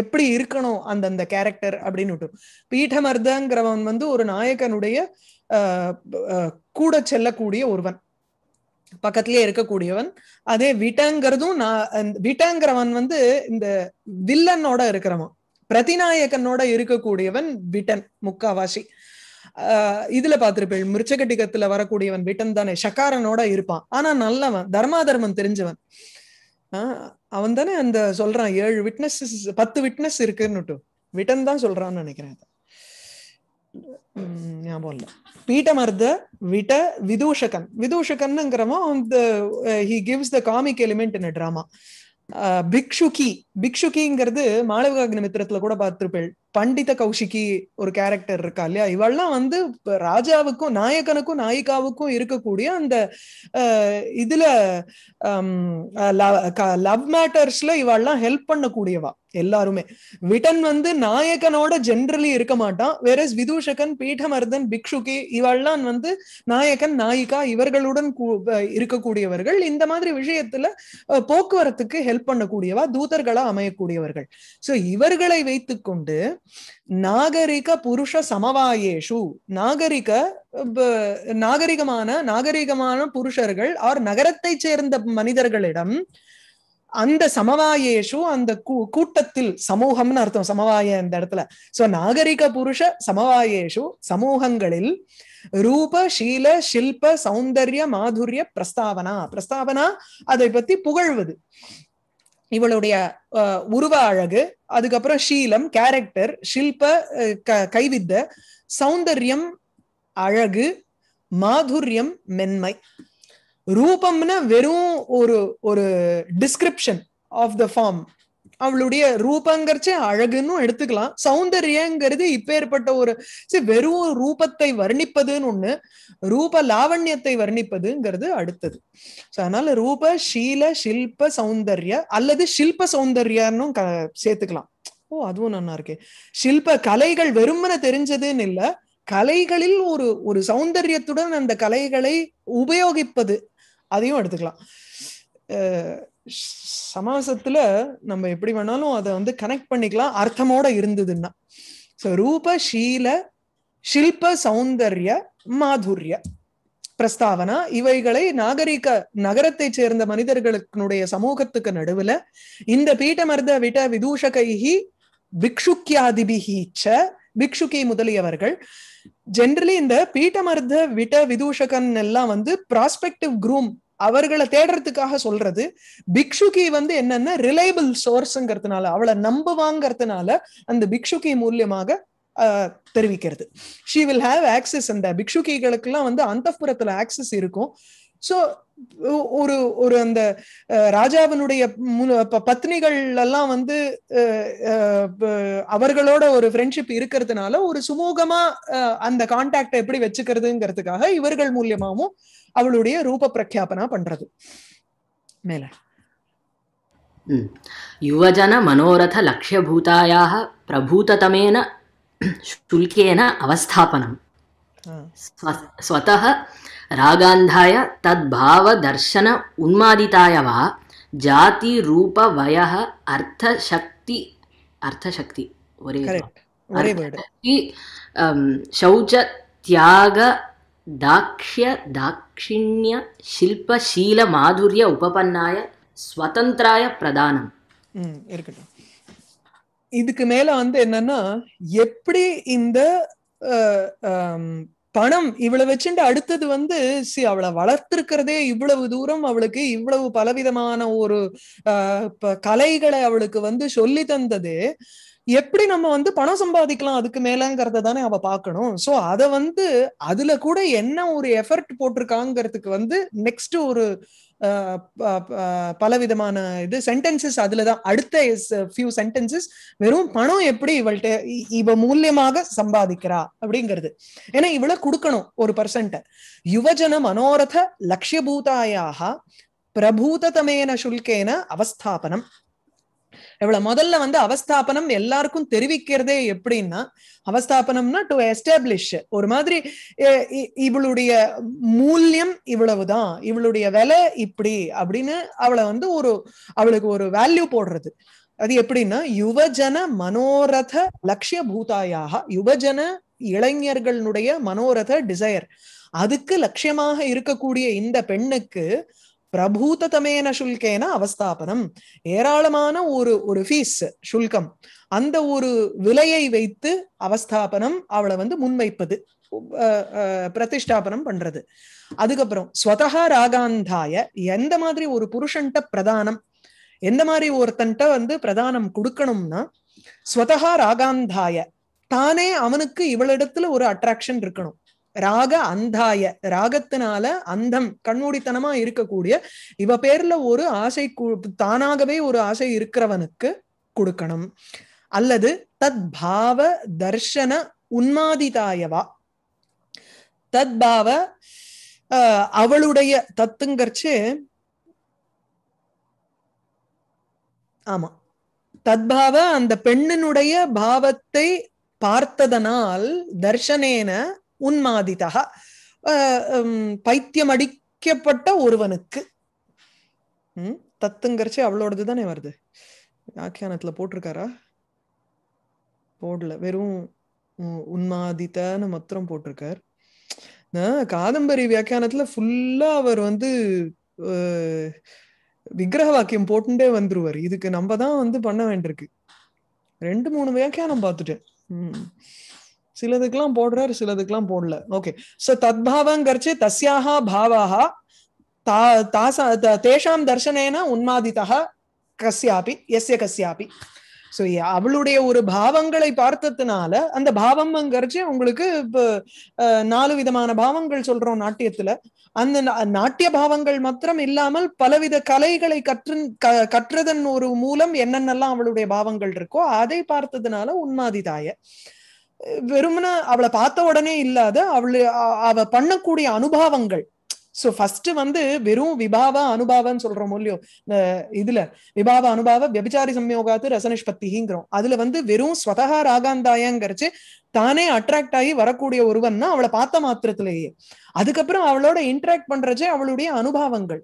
எப்படி இருக்கணும் அந்தந்த கேரக்டர் அப்படின்னு பீட்டமர்தங்கிறவன் வந்து ஒரு நாயகனுடைய கூட செல்லக்கூடிய ஒருவன் பக்கத்திலே இருக்கக்கூடியவன் அதே விட்டங்கிறதும் நான் விட்டங்கிறவன் வந்து இந்த வில்லனோட இருக்கிறவன் பிரதிநாயகனோட இருக்கக்கூடியவன் விட்டன் முக்காவாசி இதுல பார்த்திருப்பேன் மிருச்சகட்டிகத்துல வரக்கூடியவன் விட்டன் தானே ஷக்காரனோட இருப்பான் ஆனா நல்லவன் தர்மா தர்மம் தெரிஞ்சவன் ஆஹ் அவன் தானே அந்த சொல்றான் ஏழு விட்னஸ் பத்து விட்னஸ் இருக்குன்னு விட்டன் தான் சொல்றான்னு நினைக்கிறேன் ஞாபகம் இல்ல பீட்டமர்த விட விதூஷகன் விதூஷகன்ங்கிறவன் he gives the comic element in drama பிக்ஷுகி பிக்ஷுகிங்கிறது மாளவிகாக்னி மித்திரத்துல கூட பார்த்திருப்பேள் பண்டித கௌஷிகி ஒரு கேரக்டர் இருக்கா இல்லையா இவெல்லாம் வந்து ராஜாவுக்கும் நாயகனுக்கும் நாயிகாவுக்கும் இருக்கக்கூடிய அந்த இதுல லவ் மேட்டர்ஸ்ல இவெல்லாம் ஹெல்ப் பண்ணக்கூடியவா எல்லாருமே விட்டன் வந்து நாயகனோட ஜென்ரலி இருக்க மாட்டான் வேற விதூஷகன் பீட்டமர்தன் பிக்ஷுகி இவெல்லாம் வந்து நாயகன் நாயிகா இவர்களுடன் இருக்கக்கூடியவர்கள் இந்த மாதிரி விஷயத்துல போக்குவரத்துக்கு ஹெல்ப் பண்ணக்கூடியவா தூதர்களா அமையக்கூடியவர்கள் சோ இவர்களை வைத்துக்கொண்டு நாகரிக புருஷ சமவாயேஷு நாகரிக நாகரிகமான நாகரிகமான புருஷர்கள் ஆர் நகரத்தை சேர்ந்த மனிதர்களிடம் அந்த சமவாயேஷு அந்த கூட்டத்தில் சமூகம்னு அர்த்தம் சமவாய அந்த இடத்துல சோ நாகரிக புருஷ சமவாயேஷு சமூகங்களில் ரூப ஷீல சில்ப சௌந்தர்ய மாதுரிய பிரஸ்தாவனா பிரஸ்தாவனா அதை பத்தி புகழ்வது இவளுடைய உருவ அழகு அதுக்கப்புறம் ஷீலம் கேரக்டர் ஷில்ப கைவித்த சௌந்தர்யம் அழகு மாதுரியம் மென்மை ரூபம்னு வெறும் ஒரு ஒரு டிஸ்கிரிப்ஷன் ஆஃப் த ஃபார்ம் அவளுடைய ரூபங்கிறச்ச அழகுன்னு எடுத்துக்கலாம் சௌந்தரியங்கிறது இப்பேற்பட்ட ஒரு சரி வெறும் ரூபத்தை வர்ணிப்பதுன்னு ஒண்ணு ரூப லாவண்யத்தை வர்ணிப்பதுங்கிறது அடுத்தது சோ அதனால ரூப ஷீல ஷில்ப சௌந்தர்ய அல்லது ஷில்ப சௌந்தர்யன்னு சேர்த்துக்கலாம் ஓ அதுவும் நல்லா இருக்கே ஷில்ப கலைகள் வெறுமன தெரிஞ்சதுன்னு இல்ல கலைகளில் ஒரு ஒரு சௌந்தரியத்துடன் அந்த கலைகளை உபயோகிப்பது அதையும் எடுத்துக்கலாம் சமாசத்துல நம்ம எப்படி வேணாலும் அதை வந்து கனெக்ட் பண்ணிக்கலாம் அர்த்தமோட இருந்ததுன்னா ஸோ ரூப ஷீல ஷில்ப சௌந்தர்ய மாதுரிய பிரஸ்தாவனா இவைகளை நாகரிக நகரத்தை சேர்ந்த மனிதர்களுடைய சமூகத்துக்கு நடுவுல இந்த பீட்டமர்த விட விதூஷகைஹி பிக்ஷுக்கியாதிபிஹீச்ச பிக்ஷுகி முதலியவர்கள் ஜென்ரலி இந்த பீட்டமர்த விட விதூஷகன் எல்லாம் வந்து ப்ராஸ்பெக்டிவ் குரூம் அவர்களை தேடுறதுக்காக சொல்றது பிக்ஷுகி வந்து என்னன்னா ரிலையபிள் சோர்ஸ்ங்கிறதுனால அவளை நம்புவாங்கிறதுனால அந்த பிக்ஷுகி மூலியமாக தெரிவிக்கிறது ஷீ வில் ஹாவ் ஆக்சஸ் அந்த பிக்ஷுகிகளுக்கெல்லாம் வந்து அந்த புறத்துல ஆக்சஸ் இருக்கும் சோ ஒரு ஒரு அந்த ராஜாவினுடைய பத்னிகள் எல்லாம் வந்து அவர்களோட ஒரு ஃப்ரெண்ட்ஷிப் இருக்கிறதுனால ஒரு சுமூகமா அந்த கான்டாக்ட எப்படி வச்சுக்கிறதுங்கிறதுக்காக இவர்கள் மூலியமாவும் அவளுடைய ரூப பிரக்யாபனா பண்றது மேல யுவஜன மனோரத லட்சியபூதாயாக பிரபூததமேன சுல்கேன [clears throat] அவஸ்தாபனம் ஸ்வதः రాగాంధాయ తద్భావదర్శన ఉన్మాదితాయ వా జాతి రూప వయ అర్థశక్తి అర్థశక్తి ఒరే శౌచ త్యాగ దాక్ష్య దాక్షిణ్య శిల్పశీల మాధుర్య ఉపపన్నాయ ஸ்வதந்திராய பிரதானம் இருக்கட்டும் இதுக்கு மேல வந்து என்னன்னா எப்படி இந்த பணம் இவ்வளவு வச்சுட்டு அடுத்தது வந்து சி அவளை வளர்த்திருக்கிறதே இவ்வளவு தூரம் அவளுக்கு இவ்வளவு பலவிதமான ஒரு கலைகளை அவளுக்கு வந்து சொல்லி தந்தது எப்படி நம்ம வந்து பணம் சம்பாதிக்கலாம் அதுக்கு மேலங்கிறத தானே அவ பாக்கணும் சோ அத வந்து அதுல கூட என்ன ஒரு எஃபர்ட் போட்டிருக்காங்கிறதுக்கு வந்து நெக்ஸ்ட் ஒரு பலவிதமான இது சென்டென்சஸ் அதுல தான் அடுத்த ஃபியூ சென்டென்சஸ் வெறும் பணம் எப்படி இவள்கிட்ட இவ மூலியமாக சம்பாதிக்கிறா அப்படிங்கிறது ஏன்னா இவளை கொடுக்கணும் ஒரு பர்சன்ட்ட யுவஜன மனோரத லட்சியபூதாயாக பிரபூததமேன சுல்கேன அவஸ்தாபனம் இவ்வளவு முதல்ல வந்து அவஸ்தாபனம் எல்லாருக்கும் தெரிவிக்கிறதே எப்படின்னா அவஸ்தாபனம்னா டு எஸ்டாப்ளிஷ் ஒரு மாதிரி இவளுடைய மூல்யம் இவ்வளவுதான் இவளுடைய விலை இப்படி அப்படின்னு அவளை வந்து ஒரு அவளுக்கு ஒரு வேல்யூ போடுறது அது எப்படின்னா யுவஜன மனோரத லட்சிய பூதாயாக யுவஜன இளைஞர்களுடைய மனோரத டிசையர் அதுக்கு லட்சியமாக இருக்கக்கூடிய இந்த பெண்ணுக்கு பிரபூததமேன சுல்கேன அவஸ்தாபனம் ஏராளமான ஒரு ஒரு ஃபீஸ் சுல்கம் அந்த ஒரு விலையை வைத்து அவஸ்தாபனம் அவளை வந்து முன்வைப்பது பிரதிஷ்டாபனம் பண்றது அதுக்கப்புறம் ஸ்வதா ராகாந்தாய எந்த மாதிரி ஒரு புருஷன்ட்ட பிரதானம் எந்த மாதிரி ஒருத்தன்ட்ட வந்து பிரதானம் கொடுக்கணும்னா ஸ்வதா ராகாந்தாய தானே அவனுக்கு இவளிடத்துல ஒரு அட்ராக்ஷன் இருக்கணும் ராக அந்தாய ராகத்தினால அந்தம் கண்மூடித்தனமா இருக்கக்கூடிய இவ பேர்ல ஒரு ஆசை தானாகவே ஒரு ஆசை இருக்கிறவனுக்கு கொடுக்கணும் அல்லது தத் பாவ தர்ஷன உன்மாதிதாயவா தத் பாவ அவளுடைய தத்துங்கர்ச்சு ஆமா தத்பாவ அந்த பெண்ணினுடைய பாவத்தை பார்த்ததனால் தர்ஷனேன உன்மாதிதா பைத்தியம் அடிக்கப்பட்ட ஒருவனுக்கு தத்துங்கிறச்சு அவளோடது தானே வருது வியாக்கியானத்துல போட்டிருக்காரா போடல வெறும் உன்மாதித்தன்னு மாத்திரம் போட்டிருக்கார் காதம்பரி வியாக்கியானத்துல ஃபுல்லா அவர் வந்து விக்கிரக வாக்கியம் போட்டுட்டே வந்துருவார் இதுக்கு நம்ம தான் வந்து பண்ண வேண்டியிருக்கு ரெண்டு மூணு வியாக்கியானம் பார்த்துட்டேன் சிலதுக்கெல்லாம் போடுறாரு சிலதுக்கெல்லாம் போடல ஓகே சோ தத்பாவங்கரிச்சு தஸ்யாகா பாவாகா தா தாசா தேஷாம் தர்சனேன உன்மாதிதா கஸ்யாபி எஸ்ய கஸ்யாபி ஸோ அவளுடைய ஒரு பாவங்களை பார்த்ததுனால அந்த பாவம் அங்கரிச்சு உங்களுக்கு இப்போ நாலு விதமான பாவங்கள் சொல்றோம் நாட்டியத்துல அந்த நாட்டிய பாவங்கள் மாத்திரம் இல்லாமல் பலவித கலைகளை கற்று கற்றதன் ஒரு மூலம் என்னென்னலாம் அவளுடைய பாவங்கள் இருக்கோ அதை பார்த்ததுனால உன்மாதிதாய வெறுமன அவளை பார்த்த உடனே இல்லாத அவளு அவ பண்ணக்கூடிய அனுபவங்கள் சோ ஃபர்ஸ்ட் வந்து வெறும் விபாவ அனுபவம் சொல்றோம் மூலியம் இதுல விபாவ அனுபவ விபச்சாரி சம்யோகாத்து ரசனிஷ்பத்திங்கிறோம் அதுல வந்து வெறும் ஸ்வதகா ராகாந்தாயங்கிறச்சு தானே அட்ராக்ட் ஆகி வரக்கூடிய ஒருவன் தான் அவளை பார்த்த மாத்திரத்திலேயே அதுக்கப்புறம் அவளோட இன்ட்ராக்ட் பண்றதே அவளுடைய அனுபவங்கள்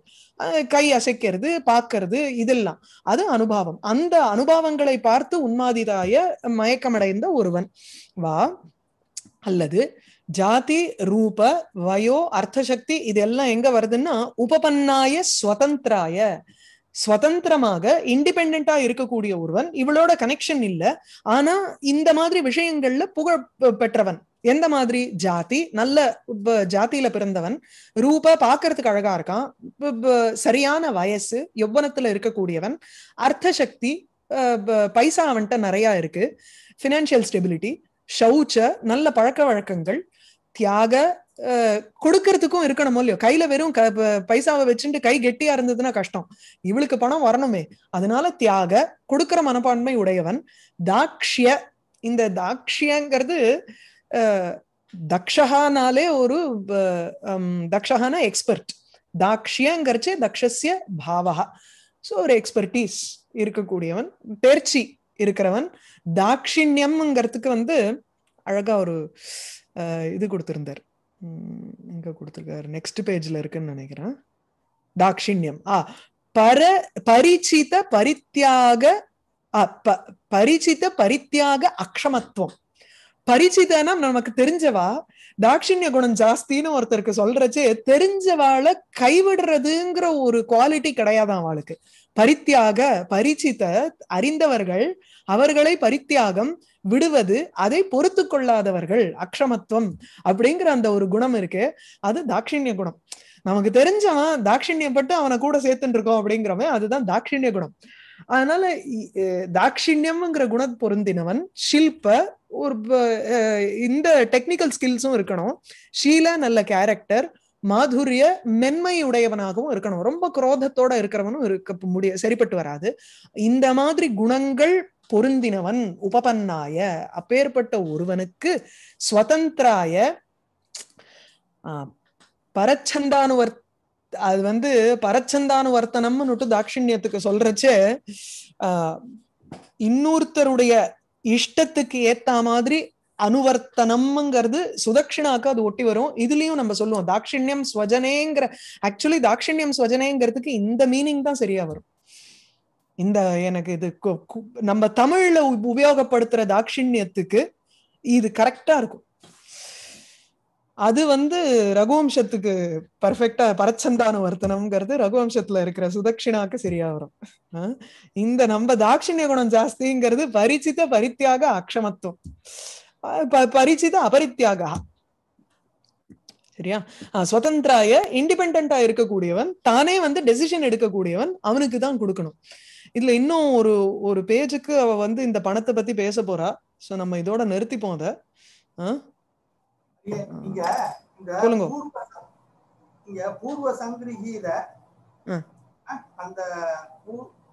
கை அசைக்கிறது பார்க்கறது இதெல்லாம் அது அனுபவம் அந்த அனுபவங்களை பார்த்து உன்மாதிதாய மயக்கமடைந்த ஒருவன் வா அல்லது ஜாதி ரூப வயோ அர்த்தசக்தி இதெல்லாம் எங்க வருதுன்னா உபபன்னாய சுவதந்திராய சுதந்திரமாக இண்டிபெண்டா இருக்கக்கூடிய ஒருவன் இவளோட கனெக்ஷன் இல்ல ஆனா இந்த மாதிரி விஷயங்கள்ல புகழ் பெற்றவன் எந்த மாதிரி ஜாதி நல்ல ஜாத்தியில பிறந்தவன் ரூபா பாக்குறதுக்கு அழகா இருக்கான் சரியான வயசு யௌவனத்துல இருக்கக்கூடியவன் அர்த்த சக்தி பைசா அவன்கிட்ட நிறைய இருக்கு பினான்சியல் ஸ்டெபிலிட்டி ஷௌச்ச நல்ல பழக்க வழக்கங்கள் தியாக கொடுக்கறதுக்கும் இருக்கணும் இல்லையோ கையில வெறும் பைசாவை வச்சுட்டு கை கெட்டியா இருந்ததுன்னா கஷ்டம் இவளுக்கு பணம் வரணுமே அதனால தியாக கொடுக்கற மனப்பான்மை உடையவன் தாக்ஷிய இந்த தாக்ஷியங்கிறது தக்ஷகானாலே ஒரு தக்ஷகான எக்ஸ்பர்ட் தாக்ஷியங்கிறச்சே தக்ஷஸ்ய பாவகா ஸோ ஒரு எக்ஸ்பர்டீஸ் இருக்கக்கூடியவன் தேர்ச்சி இருக்கிறவன் தாக்ஷிண்யம்ங்கிறதுக்கு வந்து அழகா ஒரு இது கொடுத்திருந்தார் எங்க கொடுத்துருக்காரு நெக்ஸ்ட் பேஜ்ல இருக்குன்னு நினைக்கிறேன் தாக்ஷிண்யம் ஆ பர பரிச்சித பரித்தியாக பரிச்சித பரித்தியாக அக்ஷமத்துவம் பரிச்சிதனா நமக்கு தெரிஞ்சவா தாட்சிண்ய குணம் ஜாஸ்தின்னு ஒருத்தருக்கு சொல்றச்சு தெரிஞ்சவாளை கைவிடுறதுங்கிற ஒரு குவாலிட்டி கிடையாது அவளுக்கு பரித்தியாக பரிச்சித அறிந்தவர்கள் அவர்களை பரித்தியாகம் விடுவது அதை பொறுத்து கொள்ளாதவர்கள் அக்ஷமத்துவம் அப்படிங்கிற அந்த ஒரு குணம் இருக்கு அது தாட்சிணிய குணம் நமக்கு தெரிஞ்சவன் தாட்சிணியப்பட்டு அவனை கூட சேர்த்துட்டு இருக்கோம் அப்படிங்கிறவன் அதுதான் தாட்சிணிய குணம் அதனால தாட்சிணியம்ங்கிற குண பொருந்தினவன் ஷில்ப ஒரு இந்த டெக்னிக்கல் ஸ்கில்ஸும் இருக்கணும் ஷீலா நல்ல கேரக்டர் மாதுரிய மென்மை உடையவனாகவும் இருக்கணும் ரொம்ப குரோதத்தோட இருக்கிறவனும் இருக்க முடிய சரிப்பட்டு வராது இந்த மாதிரி குணங்கள் பொருந்தினவன் உபபன்னாய அப்பேற்பட்ட ஒருவனுக்கு ஸ்வதந்திராய பரச்சந்தானுவர் அது வந்து பரச்சந்தானுவர்த்தனம்னு தாட்சிணியத்துக்கு சொல்றச்சு ஆஹ் இன்னொருத்தருடைய இஷ்டத்துக்கு ஏத்த மாதிரி அனுவர்த்தனம்ங்கிறது சுதட்சிணாக்கு அது ஒட்டி வரும் இதுலயும் நம்ம சொல்லுவோம் தாட்சிண்யம் ஸ்வஜனேங்கிற ஆக்சுவலி தாட்சிண்யம் ஸ்வஜனேங்கிறதுக்கு இந்த மீனிங் தான் சரியா வரும் இந்த எனக்கு இது நம்ம தமிழ்ல உபயோகப்படுத்துற தாட்சிண்யத்துக்கு இது கரெக்டா இருக்கும் அது வந்து ரகுவம்சத்துக்கு பர்ஃபெக்டா பரச்சந்தான வர்த்தனம்ங்கிறது ரகுவம்சத்துல இருக்கிற சுதட்சிணாக்கு சரியா வரும் இந்த நம்ம தாட்சிண்ய குணம் ஜாஸ்திங்கிறது பரிச்சித பரித்தியாக அக்ஷமத்துவம் பரிச்சித அபரித்தியாக சரியா சுதந்திராய இண்டிபெண்டா இருக்கக்கூடியவன் தானே வந்து டெசிஷன் எடுக்கக்கூடியவன் அவனுக்கு தான் கொடுக்கணும் இதுல இன்னும் ஒரு ஒரு பேஜுக்கு அவ வந்து இந்த பணத்தை பத்தி பேச போறா சோ நம்ம இதோட நிறுத்திப்போம் அத சொல்லுங்க இங்க பூர்வ சங்கிரகீத அந்த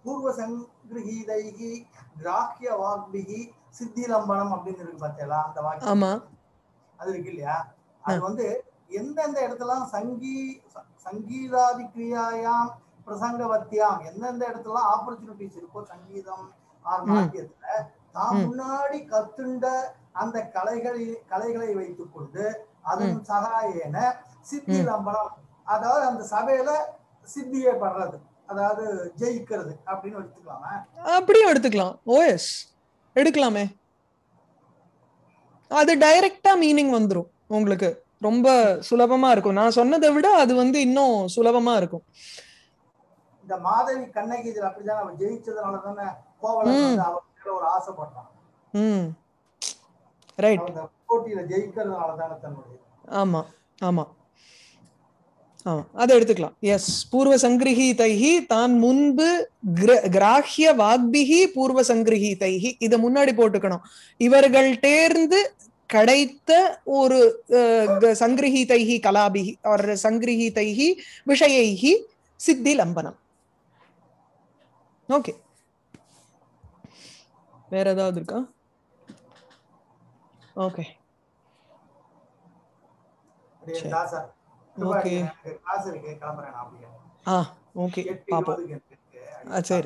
பூர்வ சங்கிரகீதைகி கிராக்கிய வாக்பிகி சித்திலம்பனம் அப்படின்னு இருக்கு பார்த்தீங்களா அந்த வாக்கியம் அது இருக்கு இல்லையா அது வந்து எந்தெந்த இடத்துல சங்கி சங்கீதாதி கிரியாயாம் பிரசங்கவத்தியாம் எந்தெந்த இடத்துல ஆப்பர்ச்சுனிட்டிஸ் இருக்கோ சங்கீதம் வாக்கியத்துல தான் முன்னாடி கத்துண்ட அந்த கலைகளை கலைகளை வைத்துக் கொண்டு அதன் சகாயன சித்தி லம்பனம் அதாவது அந்த சபையில சித்தியே படுறது அதாவது ஜெயிக்கிறது அப்படின்னு எடுத்துக்கலாமா அப்படியும் எடுத்துக்கலாம் ஓஎஸ் எடுக்கலாமே அது டைரக்டா மீனிங் வந்துடும் உங்களுக்கு ரொம்ப சுலபமா இருக்கும் நான் சொன்னதை விட அது வந்து இன்னும் சுலபமா இருக்கும் இந்த மாதவி கண்ணகி இதுல அப்படிதான் அவன் ஜெயிச்சதுனால தானே கோவலன் அவன் ஒரு ஆசைப்பட்டான் ரைட் போட்டியில ஜெயிக்கிறதுனால தானே தன்னுடைய ஆமா ஆமா ஆமா அதை எடுத்துக்கலாம் எஸ் பூர்வ சங்கிரகிதைஹி தான் முன்பு கிராஹ்ய வாக்பிகி பூர்வ சங்கிரகிதைஹி இதை முன்னாடி போட்டுக்கணும் இவர்கள் தேர்ந்து கிடைத்த ஒரு சங்கிரகீதைஹி கலாபிகி ஒரு சங்கிரகீதைஹி விஷயைஹி சித்தி லம்பனம் ஓகே வேற ஏதாவது இருக்கா ஓகே ஓகே கிளாஸ் கிளம்புறேன் ஆ ஓகே பாப்போம் சரி